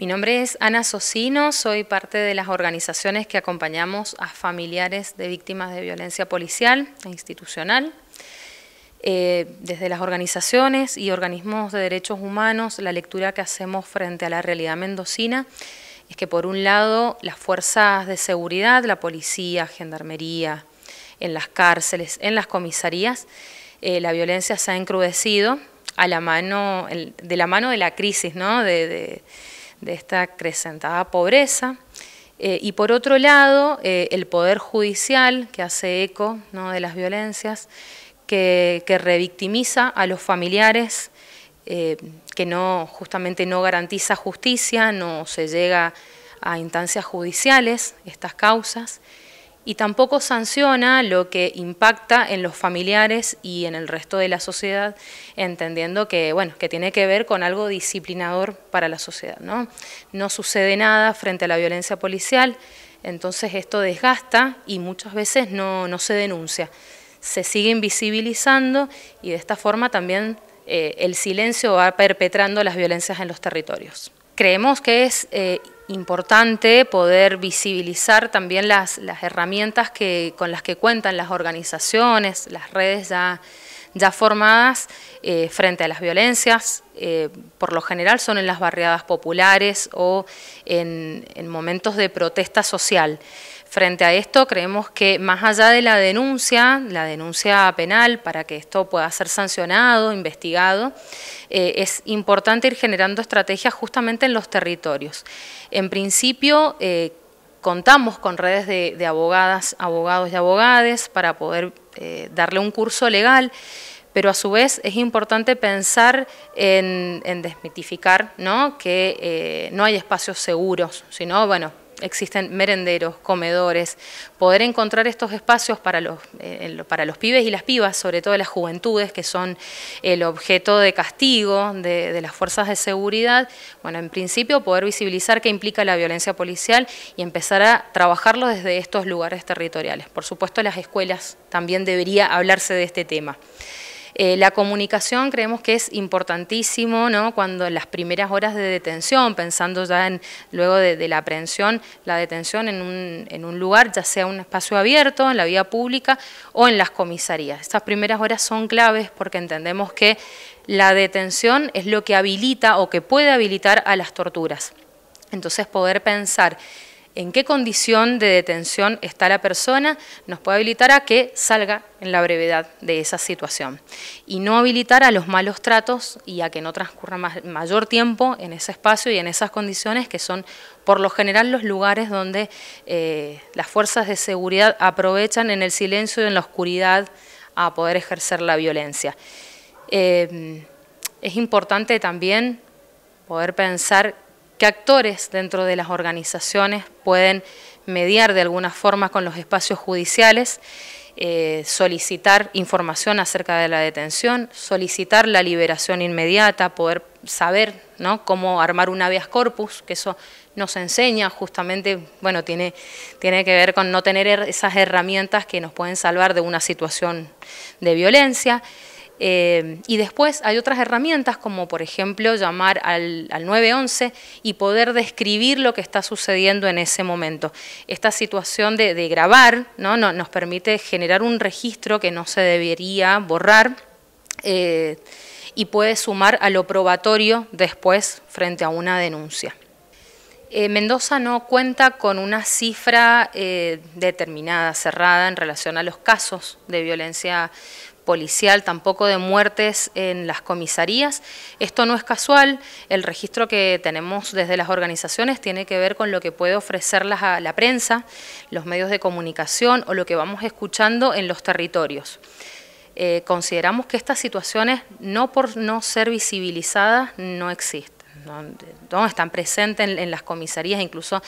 Mi nombre es Ana Socino, soy parte de las organizaciones que acompañamos a familiares de víctimas de violencia policial e institucional. Eh, desde las organizaciones y organismos de derechos humanos, la lectura que hacemos frente a la realidad mendocina es que por un lado las fuerzas de seguridad, la policía, gendarmería, en las cárceles, en las comisarías, eh, la violencia se ha encrudecido a la mano, de la mano de la crisis, ¿no? de de esta acrecentada pobreza. Eh, y por otro lado, eh, el Poder Judicial, que hace eco de las violencias, que, revictimiza a los familiares, eh, que no, justamente no garantiza justicia, no se llega a instancias judiciales estas causas y tampoco sanciona lo que impacta en los familiares y en el resto de la sociedad, entendiendo que, bueno, que tiene que ver con algo disciplinador para la sociedad. No, no sucede nada frente a la violencia policial, entonces esto desgasta y muchas veces no, se denuncia. Se sigue invisibilizando y de esta forma también eh, el silencio va perpetrando las violencias en los territorios. Creemos que es... Eh, importante poder visibilizar también las, herramientas que, con las que cuentan las organizaciones, las redes ya ya formadas eh, frente a las violencias. Eh, por lo general son en las barriadas populares o en, momentos de protesta social. Frente a esto, creemos que más allá de la denuncia, la denuncia penal, para que esto pueda ser sancionado, investigado, eh, es importante ir generando estrategias justamente en los territorios. En principio, contamos con redes de, de, abogadas, abogados y abogades para poder eh, darle un curso legal pero a su vez es importante pensar en, desmitificar que eh, no hay espacios seguros, sino, bueno, existen merenderos, comedores, poder encontrar estos espacios para los, eh, para los pibes y las pibas, sobre todo las juventudes que son el objeto de castigo de, de, las fuerzas de seguridad, bueno, en principio poder visibilizar qué implica la violencia policial y empezar a trabajarlo desde estos lugares territoriales. Por supuesto, las escuelas también debería hablarse de este tema. Eh, la comunicación creemos que es importantísimo, ¿no? Cuando en las primeras horas de detención, pensando ya en luego de, la aprehensión, la detención en un, en un lugar, ya sea un espacio abierto, en la vía pública o en las comisarías. Estas primeras horas son claves porque entendemos que la detención es lo que habilita o que puede habilitar a las torturas. Entonces poder pensar en qué condición de detención está la persona, nos puede habilitar a que salga en la brevedad de esa situación y no habilitar a los malos tratos y a que no transcurra mayor tiempo en ese espacio y en esas condiciones que son por lo general los lugares donde eh, las fuerzas de seguridad aprovechan en el silencio y en la oscuridad a poder ejercer la violencia. Eh, es importante también poder pensar qué actores dentro de las organizaciones pueden mediar de alguna forma con los espacios judiciales, eh, solicitar información acerca de la detención, solicitar la liberación inmediata, poder saber cómo armar un habeas corpus, que eso nos enseña justamente, bueno, tiene, tiene que ver con no tener esas herramientas que nos pueden salvar de una situación de violencia. Eh, y después hay otras herramientas como por ejemplo llamar al, 911 y poder describir lo que está sucediendo en ese momento. Esta situación de, grabar ¿no? nos permite generar un registro que no se debería borrar. Eh, y puede sumar a lo probatorio después frente a una denuncia. Eh, Mendoza no cuenta con una cifra determinada, cerrada en relación a los casos de violencia policial, tampoco de muertes en las comisarías. Esto no es casual, el registro que tenemos desde las organizaciones tiene que ver con lo que puede ofrecer la, la prensa, los medios de comunicación o lo que vamos escuchando en los territorios. Eh, consideramos que estas situaciones, no por no ser visibilizadas, no existen, no, están presentes en, en las comisarías, incluso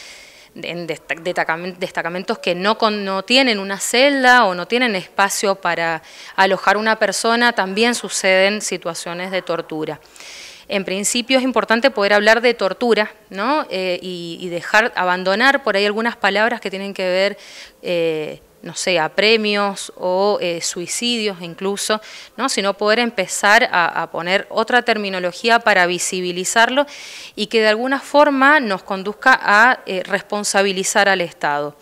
en destacamentos que no, no tienen una celda o no tienen espacio para alojar una persona, también suceden situaciones de tortura. En principio es importante poder hablar de tortura ¿no? Eh, y, dejar, abandonar por ahí algunas palabras que tienen que ver eh, no sé, a premios o eh, suicidios incluso, ¿no? sino poder empezar a, poner otra terminología para visibilizarlo y que de alguna forma nos conduzca a eh, responsabilizar al Estado.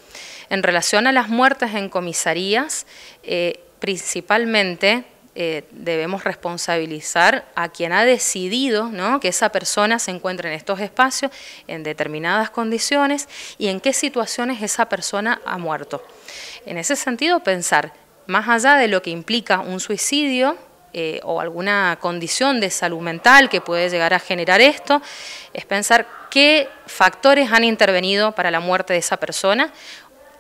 En relación a las muertes en comisarías, eh, principalmente eh, debemos responsabilizar a quien ha decidido que esa persona se encuentre en estos espacios en determinadas condiciones y en qué situaciones esa persona ha muerto. En ese sentido, pensar más allá de lo que implica un suicidio eh, o alguna condición de salud mental que puede llegar a generar esto, es pensar qué factores han intervenido para la muerte de esa persona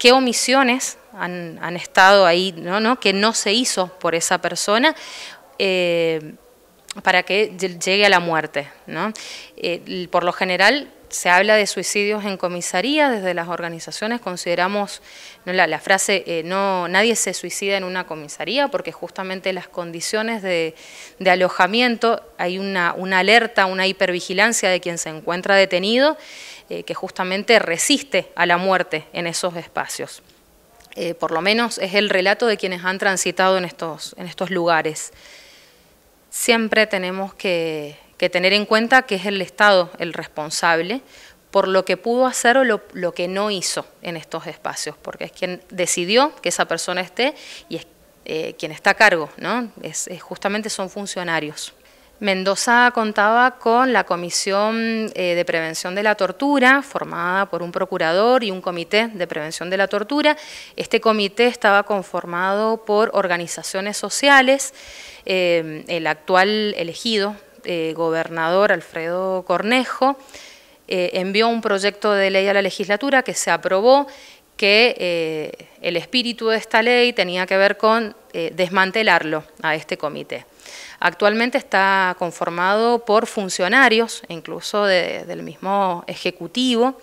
qué omisiones han, estado ahí, ¿no? ¿no? que no se hizo por esa persona eh, para que llegue a la muerte. Eh, por lo general se habla de suicidios en comisaría, desde las organizaciones consideramos la, frase eh, no, nadie se suicida en una comisaría porque justamente las condiciones de, alojamiento hay una, una alerta, una hipervigilancia de quien se encuentra detenido eh, que justamente resiste a la muerte en esos espacios. Eh, por lo menos es el relato de quienes han transitado en estos, en estos lugares. Siempre tenemos que, tener en cuenta que es el Estado el responsable por lo que pudo hacer o lo, que no hizo en estos espacios, porque es quien decidió que esa persona esté y es eh, quien está a cargo, ¿no? es, justamente son funcionarios. Mendoza contaba con la Comisión eh, de Prevención de la Tortura, formada por un procurador y un comité de prevención de la tortura. Este comité estaba conformado por organizaciones sociales, eh, el actual elegido eh, gobernador Alfredo Cornejo, envió un proyecto de ley a la legislatura que se aprobó que eh, el espíritu de esta ley tenía que ver con eh, desmantelarlo a este comité. Actualmente está conformado por funcionarios, incluso del mismo Ejecutivo,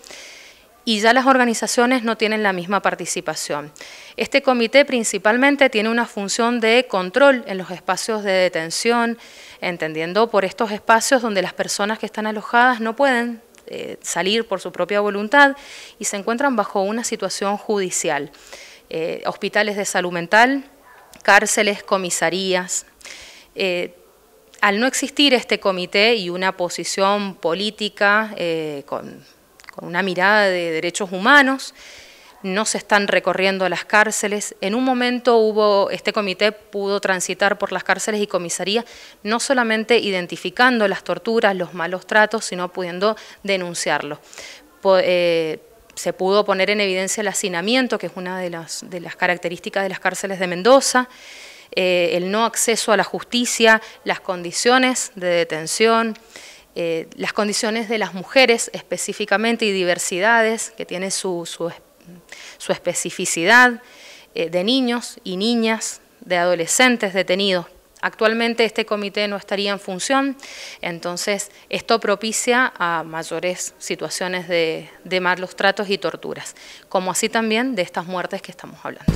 y ya las organizaciones no tienen la misma participación. Este comité principalmente tiene una función de control en los espacios de detención, entendiendo por estos espacios donde las personas que están alojadas no pueden eh, salir por su propia voluntad y se encuentran bajo una situación judicial. Eh, hospitales de salud mental, cárceles, comisarías. Eh, al no existir este comité y una posición política con, una mirada de derechos humanos, no se están recorriendo las cárceles. En un momento hubo, este comité pudo transitar por las cárceles y comisaría, no solamente identificando las torturas, los malos tratos, sino pudiendo denunciarlos. Eh, se pudo poner en evidencia el hacinamiento, que es una de las, características de las cárceles de Mendoza, eh, el no acceso a la justicia, las condiciones de detención, eh, las condiciones de las mujeres específicamente y diversidades que tiene su, su su especificidad eh, de niños y niñas, de adolescentes detenidos. Actualmente este comité no estaría en función, entonces esto propicia a mayores situaciones de malos tratos y torturas, como así también de estas muertes que estamos hablando.